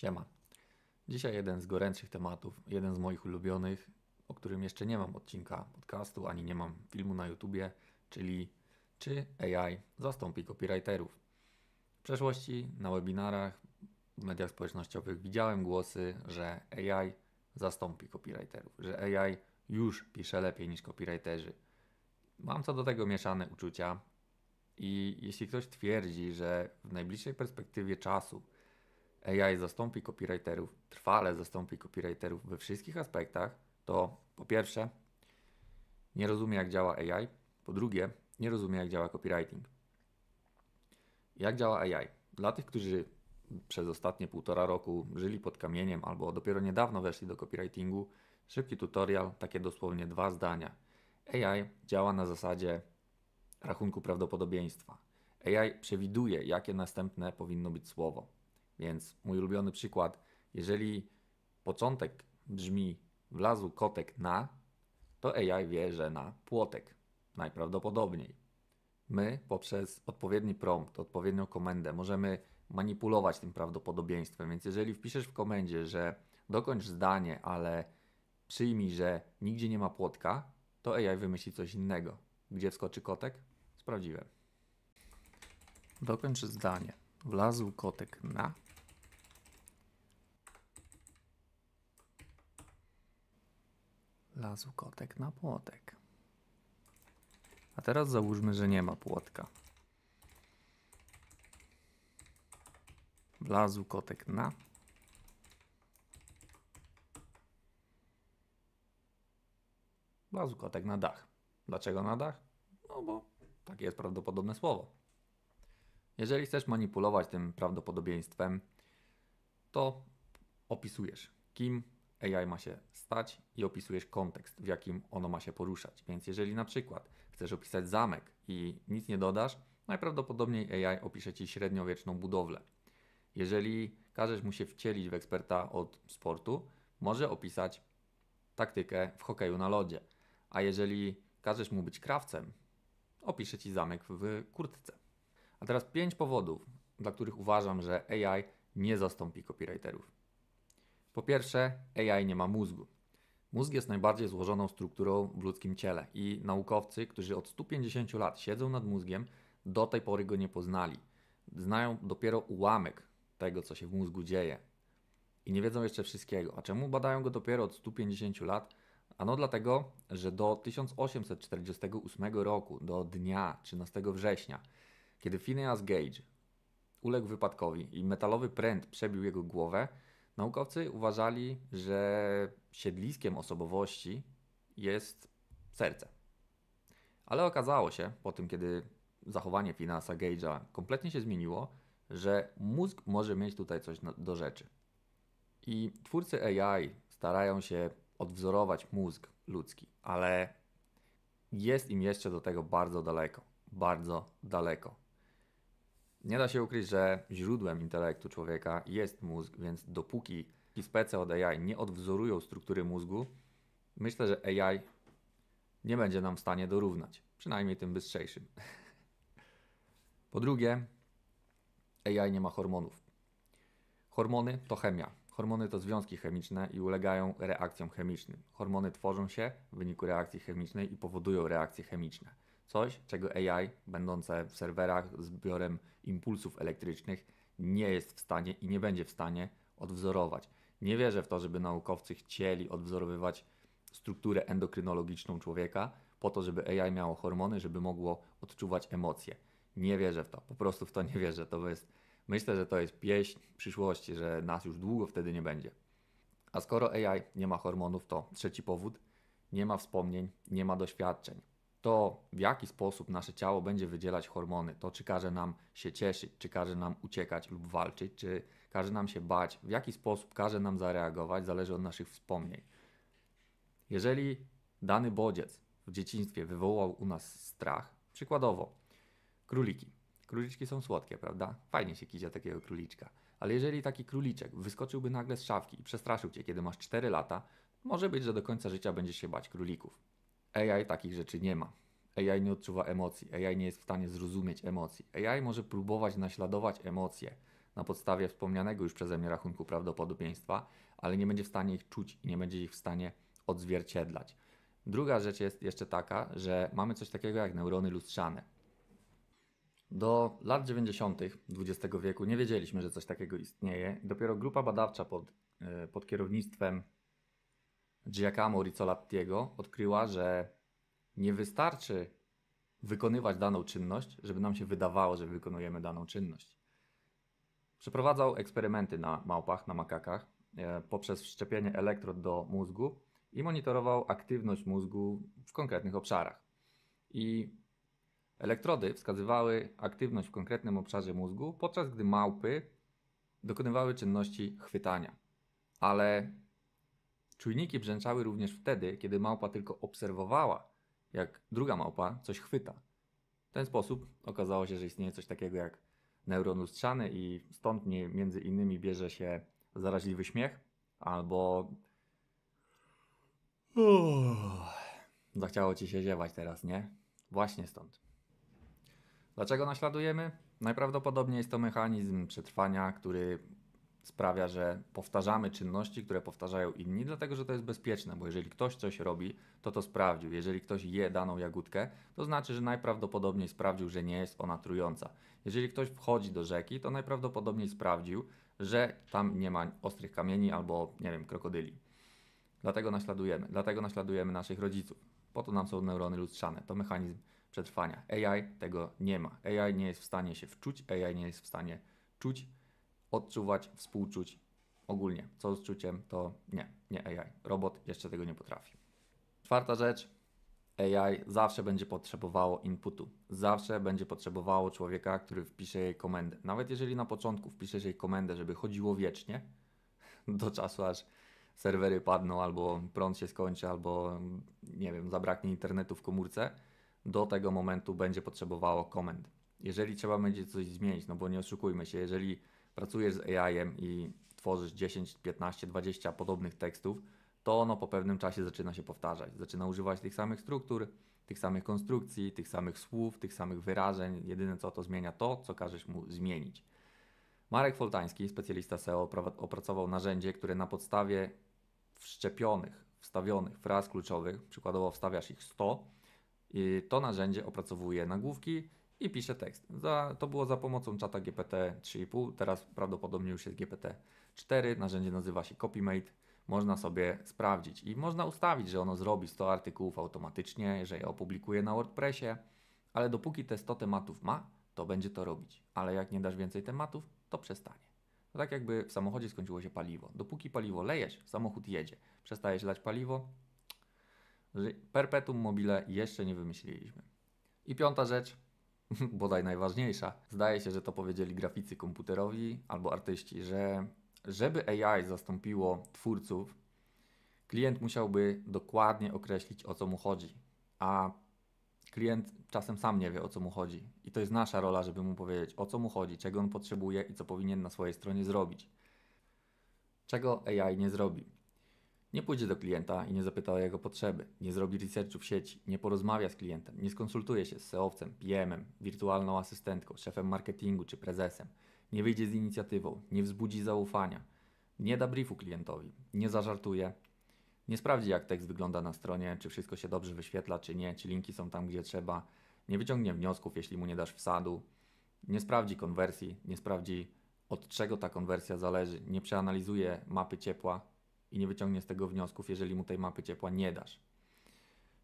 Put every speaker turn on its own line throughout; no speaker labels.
Siema. Dzisiaj jeden z gorętszych tematów, jeden z moich ulubionych, o którym jeszcze nie mam odcinka podcastu, ani nie mam filmu na YouTubie, czyli czy AI zastąpi copywriterów. W przeszłości na webinarach, w mediach społecznościowych widziałem głosy, że AI zastąpi copywriterów, że AI już pisze lepiej niż copywriterzy. Mam co do tego mieszane uczucia i jeśli ktoś twierdzi, że w najbliższej perspektywie czasu AI zastąpi copywriterów, trwale zastąpi copywriterów we wszystkich aspektach, to po pierwsze nie rozumie jak działa AI, po drugie nie rozumie jak działa copywriting. Jak działa AI? Dla tych, którzy przez ostatnie półtora roku żyli pod kamieniem albo dopiero niedawno weszli do copywritingu, szybki tutorial, takie dosłownie dwa zdania. AI działa na zasadzie rachunku prawdopodobieństwa. AI przewiduje, jakie następne powinno być słowo więc mój ulubiony przykład, jeżeli początek brzmi wlazł kotek na, to AI wie, że na płotek najprawdopodobniej. My poprzez odpowiedni prompt, odpowiednią komendę możemy manipulować tym prawdopodobieństwem, więc jeżeli wpiszesz w komendzie, że dokończ zdanie, ale przyjmij, że nigdzie nie ma płotka, to AI wymyśli coś innego. Gdzie wskoczy kotek? Sprawdziłem. Dokończ zdanie. Wlazł kotek na. Lazł kotek na płotek. A teraz załóżmy, że nie ma płotka. Wlazł kotek na. Wlazł kotek na dach. Dlaczego na dach? No bo takie jest prawdopodobne słowo. Jeżeli chcesz manipulować tym prawdopodobieństwem, to opisujesz kim AI ma się stać i opisujesz kontekst, w jakim ono ma się poruszać. Więc jeżeli na przykład chcesz opisać zamek i nic nie dodasz, najprawdopodobniej AI opisze ci średniowieczną budowlę. Jeżeli każesz mu się wcielić w eksperta od sportu, może opisać taktykę w hokeju na lodzie. A jeżeli każesz mu być krawcem, opisze ci zamek w kurtce. A teraz pięć powodów, dla których uważam, że AI nie zastąpi copywriterów. Po pierwsze, AI nie ma mózgu. Mózg jest najbardziej złożoną strukturą w ludzkim ciele i naukowcy, którzy od 150 lat siedzą nad mózgiem, do tej pory go nie poznali. Znają dopiero ułamek tego, co się w mózgu dzieje. I nie wiedzą jeszcze wszystkiego. A czemu badają go dopiero od 150 lat? Ano dlatego, że do 1848 roku, do dnia 13 września, kiedy Phineas Gage uległ wypadkowi i metalowy pręt przebił jego głowę, Naukowcy uważali, że siedliskiem osobowości jest serce. Ale okazało się, po tym kiedy zachowanie Finasa Gage'a kompletnie się zmieniło, że mózg może mieć tutaj coś do rzeczy. I twórcy AI starają się odwzorować mózg ludzki, ale jest im jeszcze do tego bardzo daleko. Bardzo daleko. Nie da się ukryć, że źródłem intelektu człowieka jest mózg, więc dopóki spece od AI nie odwzorują struktury mózgu, myślę, że AI nie będzie nam w stanie dorównać, przynajmniej tym bystrzejszym. Po drugie, AI nie ma hormonów. Hormony to chemia. Hormony to związki chemiczne i ulegają reakcjom chemicznym. Hormony tworzą się w wyniku reakcji chemicznej i powodują reakcje chemiczne. Coś, czego AI, będące w serwerach zbiorem impulsów elektrycznych, nie jest w stanie i nie będzie w stanie odwzorować. Nie wierzę w to, żeby naukowcy chcieli odwzorowywać strukturę endokrynologiczną człowieka po to, żeby AI miało hormony, żeby mogło odczuwać emocje. Nie wierzę w to, po prostu w to nie wierzę. To jest, myślę, że to jest pieśń przyszłości, że nas już długo wtedy nie będzie. A skoro AI nie ma hormonów, to trzeci powód, nie ma wspomnień, nie ma doświadczeń to, w jaki sposób nasze ciało będzie wydzielać hormony, to czy każe nam się cieszyć, czy każe nam uciekać lub walczyć, czy każe nam się bać, w jaki sposób każe nam zareagować, zależy od naszych wspomnień. Jeżeli dany bodziec w dzieciństwie wywołał u nas strach, przykładowo króliki. Króliczki są słodkie, prawda? Fajnie się kizia takiego króliczka. Ale jeżeli taki króliczek wyskoczyłby nagle z szafki i przestraszył cię, kiedy masz 4 lata, może być, że do końca życia będziesz się bać królików. AI takich rzeczy nie ma. AI nie odczuwa emocji, AI nie jest w stanie zrozumieć emocji. AI może próbować naśladować emocje na podstawie wspomnianego już przeze mnie rachunku prawdopodobieństwa, ale nie będzie w stanie ich czuć i nie będzie ich w stanie odzwierciedlać. Druga rzecz jest jeszcze taka, że mamy coś takiego jak neurony lustrzane. Do lat 90. XX wieku nie wiedzieliśmy, że coś takiego istnieje. Dopiero grupa badawcza pod, e, pod kierownictwem Giacomo Rizzolattiego odkryła, że nie wystarczy wykonywać daną czynność, żeby nam się wydawało, że wykonujemy daną czynność. Przeprowadzał eksperymenty na małpach, na makakach, e, poprzez wszczepienie elektrod do mózgu i monitorował aktywność mózgu w konkretnych obszarach. I elektrody wskazywały aktywność w konkretnym obszarze mózgu, podczas gdy małpy dokonywały czynności chwytania. Ale Czujniki brzęczały również wtedy, kiedy małpa tylko obserwowała, jak druga małpa coś chwyta. W ten sposób okazało się, że istnieje coś takiego jak neuron lustrzany i stąd nie, między innymi bierze się zaraźliwy śmiech albo Zachciało ci się ziewać teraz, nie? Właśnie stąd. Dlaczego naśladujemy? Najprawdopodobniej jest to mechanizm przetrwania, który sprawia, że powtarzamy czynności, które powtarzają inni, dlatego że to jest bezpieczne, bo jeżeli ktoś coś robi, to to sprawdził. Jeżeli ktoś je daną jagódkę, to znaczy, że najprawdopodobniej sprawdził, że nie jest ona trująca. Jeżeli ktoś wchodzi do rzeki, to najprawdopodobniej sprawdził, że tam nie ma ostrych kamieni albo, nie wiem, krokodyli. Dlatego naśladujemy, dlatego naśladujemy naszych rodziców. Po to nam są neurony lustrzane. To mechanizm przetrwania. AI tego nie ma. AI nie jest w stanie się wczuć, AI nie jest w stanie czuć odczuwać, współczuć ogólnie. Co z czuciem, to nie, nie AI. Robot jeszcze tego nie potrafi. Czwarta rzecz, AI zawsze będzie potrzebowało inputu. Zawsze będzie potrzebowało człowieka, który wpisze jej komendę. Nawet jeżeli na początku wpiszesz jej komendę, żeby chodziło wiecznie, do czasu aż serwery padną, albo prąd się skończy, albo nie wiem, zabraknie internetu w komórce, do tego momentu będzie potrzebowało komend. Jeżeli trzeba będzie coś zmienić, no bo nie oszukujmy się, jeżeli pracujesz z AI-em i tworzysz 10, 15, 20 podobnych tekstów, to ono po pewnym czasie zaczyna się powtarzać. Zaczyna używać tych samych struktur, tych samych konstrukcji, tych samych słów, tych samych wyrażeń. Jedyne co to zmienia to, co każesz mu zmienić. Marek Foltański, specjalista SEO, opracował narzędzie, które na podstawie wszczepionych, wstawionych fraz kluczowych, przykładowo wstawiasz ich 100, i to narzędzie opracowuje nagłówki, i pisze tekst. Za, to było za pomocą czata GPT 3,5, teraz prawdopodobnie już jest GPT 4. Narzędzie nazywa się CopyMate. Można sobie sprawdzić i można ustawić, że ono zrobi 100 artykułów automatycznie, że je opublikuje na WordPressie, ale dopóki te 100 tematów ma, to będzie to robić. Ale jak nie dasz więcej tematów, to przestanie. To tak jakby w samochodzie skończyło się paliwo. Dopóki paliwo lejesz, samochód jedzie. Przestajesz dać paliwo. Perpetuum mobile jeszcze nie wymyśliliśmy. I piąta rzecz, bodaj najważniejsza. Zdaje się, że to powiedzieli graficy komputerowi albo artyści, że żeby AI zastąpiło twórców, klient musiałby dokładnie określić o co mu chodzi, a klient czasem sam nie wie o co mu chodzi. I to jest nasza rola, żeby mu powiedzieć o co mu chodzi, czego on potrzebuje i co powinien na swojej stronie zrobić. Czego AI nie zrobi. Nie pójdzie do klienta i nie zapyta o jego potrzeby, nie zrobi researchu w sieci, nie porozmawia z klientem, nie skonsultuje się z seowcem, PM-em, wirtualną asystentką, szefem marketingu czy prezesem, nie wyjdzie z inicjatywą, nie wzbudzi zaufania, nie da briefu klientowi, nie zażartuje, nie sprawdzi jak tekst wygląda na stronie, czy wszystko się dobrze wyświetla, czy nie, czy linki są tam gdzie trzeba, nie wyciągnie wniosków, jeśli mu nie dasz wsadu, nie sprawdzi konwersji, nie sprawdzi od czego ta konwersja zależy, nie przeanalizuje mapy ciepła, i nie wyciągnie z tego wniosków, jeżeli mu tej mapy ciepła nie dasz.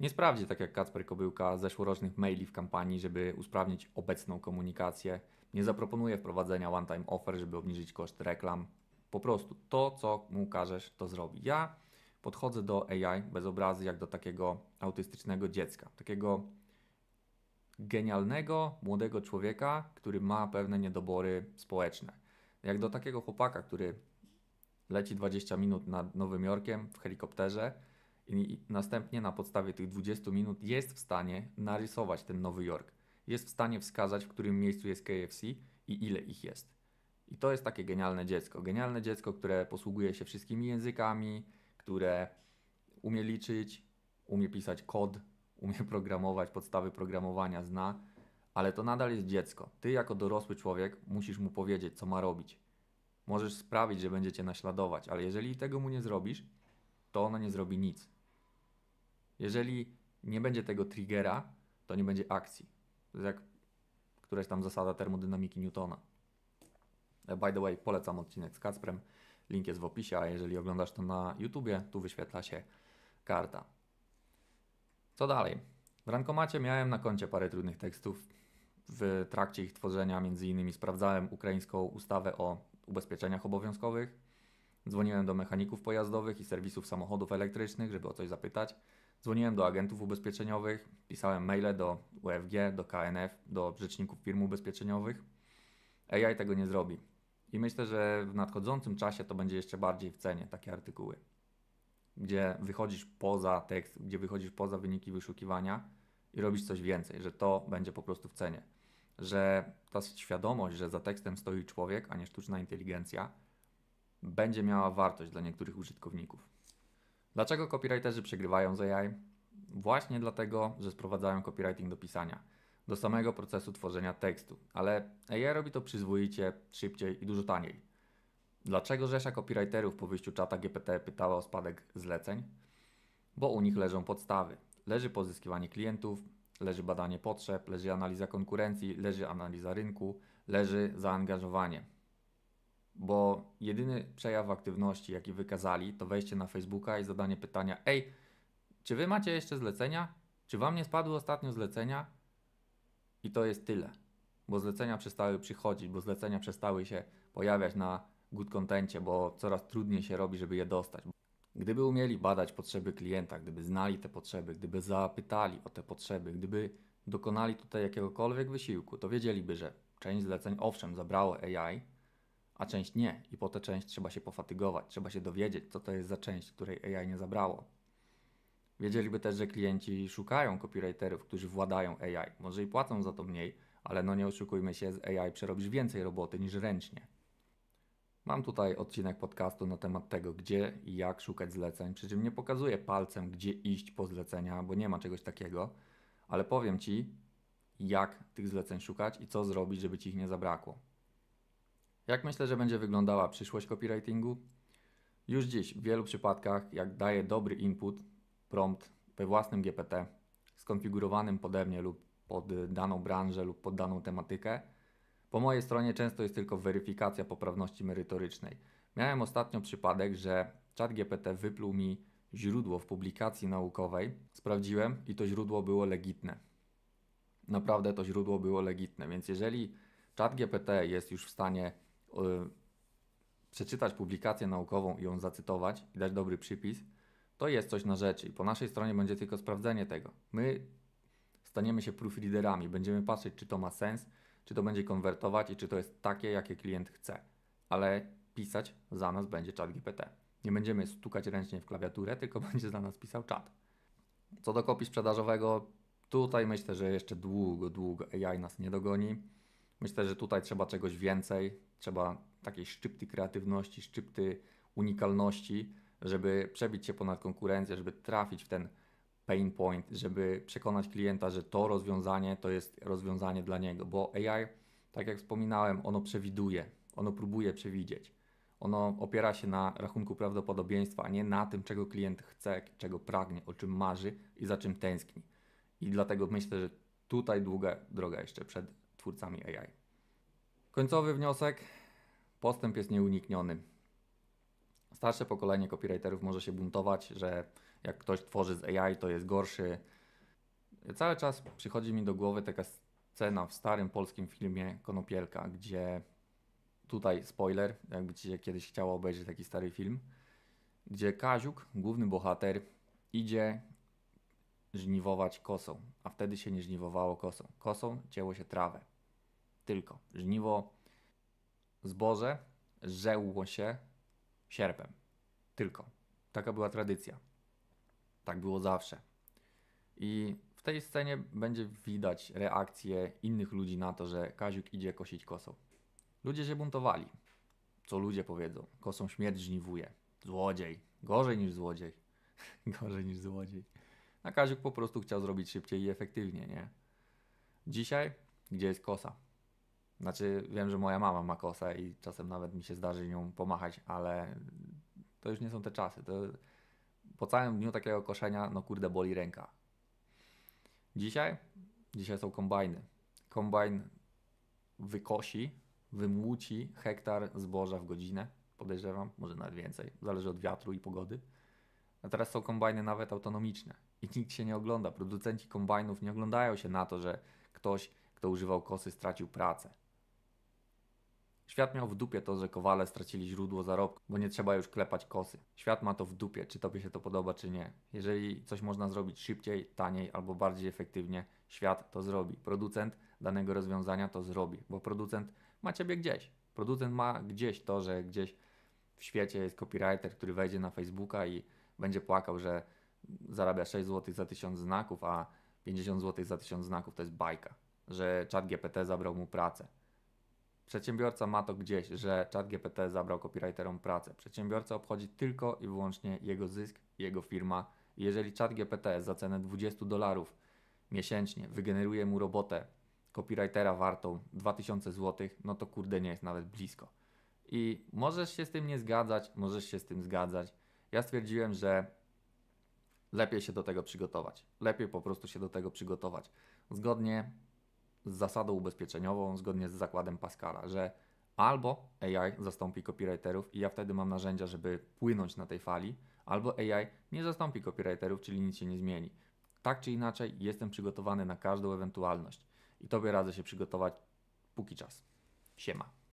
Nie sprawdzi, tak jak Kacper Kobyłka, zeszłorocznych maili w kampanii, żeby usprawnić obecną komunikację. Nie zaproponuje wprowadzenia one-time offer, żeby obniżyć koszt reklam. Po prostu to, co mu każesz, to zrobi. Ja podchodzę do AI bez obrazy, jak do takiego autystycznego dziecka, takiego genialnego młodego człowieka, który ma pewne niedobory społeczne. Jak do takiego chłopaka, który leci 20 minut nad Nowym Jorkiem w helikopterze i następnie na podstawie tych 20 minut jest w stanie narysować ten Nowy Jork. Jest w stanie wskazać, w którym miejscu jest KFC i ile ich jest. I to jest takie genialne dziecko. Genialne dziecko, które posługuje się wszystkimi językami, które umie liczyć, umie pisać kod, umie programować, podstawy programowania zna, ale to nadal jest dziecko. Ty, jako dorosły człowiek, musisz mu powiedzieć, co ma robić. Możesz sprawić, że będzie cię naśladować, ale jeżeli tego mu nie zrobisz, to ona nie zrobi nic. Jeżeli nie będzie tego triggera, to nie będzie akcji. To jest jak któraś tam zasada termodynamiki Newtona. E, by the way, polecam odcinek z Kacprem. Link jest w opisie, a jeżeli oglądasz to na YouTubie, tu wyświetla się karta. Co dalej? W rankomacie miałem na koncie parę trudnych tekstów. W trakcie ich tworzenia między innymi sprawdzałem ukraińską ustawę o ubezpieczeniach obowiązkowych. Dzwoniłem do mechaników pojazdowych i serwisów samochodów elektrycznych, żeby o coś zapytać. Dzwoniłem do agentów ubezpieczeniowych, pisałem maile do UFG, do KNF, do rzeczników firm ubezpieczeniowych. AI tego nie zrobi. I myślę, że w nadchodzącym czasie to będzie jeszcze bardziej w cenie takie artykuły, gdzie wychodzisz poza tekst, gdzie wychodzisz poza wyniki wyszukiwania i robisz coś więcej, że to będzie po prostu w cenie że ta świadomość, że za tekstem stoi człowiek, a nie sztuczna inteligencja, będzie miała wartość dla niektórych użytkowników. Dlaczego copywriterzy przegrywają z AI? Właśnie dlatego, że sprowadzają copywriting do pisania, do samego procesu tworzenia tekstu, ale AI robi to przyzwoicie, szybciej i dużo taniej. Dlaczego rzesza copywriterów po wyjściu czata GPT pytała o spadek zleceń? Bo u nich leżą podstawy. Leży pozyskiwanie klientów, leży badanie potrzeb, leży analiza konkurencji, leży analiza rynku, leży zaangażowanie. Bo jedyny przejaw aktywności, jaki wykazali, to wejście na Facebooka i zadanie pytania: Ej, czy wy macie jeszcze zlecenia? Czy wam nie spadły ostatnio zlecenia? I to jest tyle, bo zlecenia przestały przychodzić, bo zlecenia przestały się pojawiać na good contencie, bo coraz trudniej się robi, żeby je dostać. Gdyby umieli badać potrzeby klienta, gdyby znali te potrzeby, gdyby zapytali o te potrzeby, gdyby dokonali tutaj jakiegokolwiek wysiłku, to wiedzieliby, że część zleceń owszem zabrało AI, a część nie. I po tę część trzeba się pofatygować, trzeba się dowiedzieć, co to jest za część, której AI nie zabrało. Wiedzieliby też, że klienci szukają copywriterów, którzy władają AI. Może i płacą za to mniej, ale no nie oszukujmy się, z AI przerobisz więcej roboty niż ręcznie. Mam tutaj odcinek podcastu na temat tego, gdzie i jak szukać zleceń. Przy czym nie pokazuję palcem, gdzie iść po zlecenia, bo nie ma czegoś takiego, ale powiem ci, jak tych zleceń szukać i co zrobić, żeby ci ich nie zabrakło. Jak myślę, że będzie wyglądała przyszłość copywritingu? Już dziś w wielu przypadkach, jak daję dobry input, prompt we własnym GPT, skonfigurowanym mnie lub pod daną branżę lub pod daną tematykę, po mojej stronie często jest tylko weryfikacja poprawności merytorycznej. Miałem ostatnio przypadek, że ChatGPT wypluł mi źródło w publikacji naukowej. Sprawdziłem i to źródło było legitne. Naprawdę to źródło było legitne, więc jeżeli ChatGPT jest już w stanie yy, przeczytać publikację naukową i ją zacytować i dać dobry przypis, to jest coś na rzeczy. I po naszej stronie będzie tylko sprawdzenie tego. My staniemy się proofreaderami, będziemy patrzeć, czy to ma sens, czy to będzie konwertować i czy to jest takie, jakie klient chce. Ale pisać za nas będzie czat GPT. Nie będziemy stukać ręcznie w klawiaturę, tylko będzie za nas pisał czat. Co do kopii sprzedażowego, tutaj myślę, że jeszcze długo, długo AI nas nie dogoni. Myślę, że tutaj trzeba czegoś więcej, trzeba takiej szczypty kreatywności, szczypty unikalności, żeby przebić się ponad konkurencję, żeby trafić w ten pain point, żeby przekonać klienta, że to rozwiązanie to jest rozwiązanie dla niego, bo AI, tak jak wspominałem, ono przewiduje, ono próbuje przewidzieć. Ono opiera się na rachunku prawdopodobieństwa, a nie na tym, czego klient chce, czego pragnie, o czym marzy i za czym tęskni. I dlatego myślę, że tutaj długa droga jeszcze przed twórcami AI. Końcowy wniosek: postęp jest nieunikniony. Starsze pokolenie copywriterów może się buntować, że jak ktoś tworzy z AI, to jest gorszy. Cały czas przychodzi mi do głowy taka scena w starym polskim filmie Konopielka, gdzie tutaj spoiler, jakby ci się kiedyś chciało obejrzeć taki stary film, gdzie Kaziuk, główny bohater, idzie żniwować kosą, a wtedy się nie żniwowało kosą. Kosą cięło się trawę. Tylko żniwo, zboże żeło się sierpem. Tylko. Taka była tradycja. Tak było zawsze. I w tej scenie będzie widać reakcję innych ludzi na to, że Kaziuk idzie kosić kosą. Ludzie się buntowali. Co ludzie powiedzą? Kosą śmierć żniwuje. Złodziej. Gorzej niż złodziej. Gorzej niż złodziej. A Kaziuk po prostu chciał zrobić szybciej i efektywnie, nie? Dzisiaj, gdzie jest kosa? Znaczy, wiem, że moja mama ma kosę i czasem nawet mi się zdarzy nią pomachać, ale to już nie są te czasy. To po całym dniu takiego koszenia, no kurde, boli ręka. Dzisiaj? Dzisiaj są kombajny. Kombajn wykosi, wymłuci hektar zboża w godzinę, podejrzewam, może nawet więcej, zależy od wiatru i pogody. A teraz są kombajny nawet autonomiczne i nikt się nie ogląda. Producenci kombajnów nie oglądają się na to, że ktoś, kto używał kosy, stracił pracę. Świat miał w dupie to, że kowale stracili źródło zarobku, bo nie trzeba już klepać kosy. Świat ma to w dupie, czy tobie się to podoba, czy nie. Jeżeli coś można zrobić szybciej, taniej albo bardziej efektywnie, świat to zrobi. Producent danego rozwiązania to zrobi, bo producent ma ciebie gdzieś. Producent ma gdzieś to, że gdzieś w świecie jest copywriter, który wejdzie na Facebooka i będzie płakał, że zarabia 6 zł za 1000 znaków, a 50 zł za 1000 znaków to jest bajka, że ChatGPT zabrał mu pracę Przedsiębiorca ma to gdzieś, że ChatGPT zabrał copywriterom pracę. Przedsiębiorca obchodzi tylko i wyłącznie jego zysk, jego firma. jeżeli ChatGPT za cenę 20 dolarów miesięcznie wygeneruje mu robotę copywritera wartą 2000 zł, no to kurde nie jest nawet blisko. I możesz się z tym nie zgadzać, możesz się z tym zgadzać. Ja stwierdziłem, że lepiej się do tego przygotować. Lepiej po prostu się do tego przygotować. Zgodnie z zasadą ubezpieczeniową, zgodnie z zakładem Pascala, że albo AI zastąpi copywriterów i ja wtedy mam narzędzia, żeby płynąć na tej fali, albo AI nie zastąpi copywriterów, czyli nic się nie zmieni. Tak czy inaczej, jestem przygotowany na każdą ewentualność i Tobie radzę się przygotować póki czas. Siema.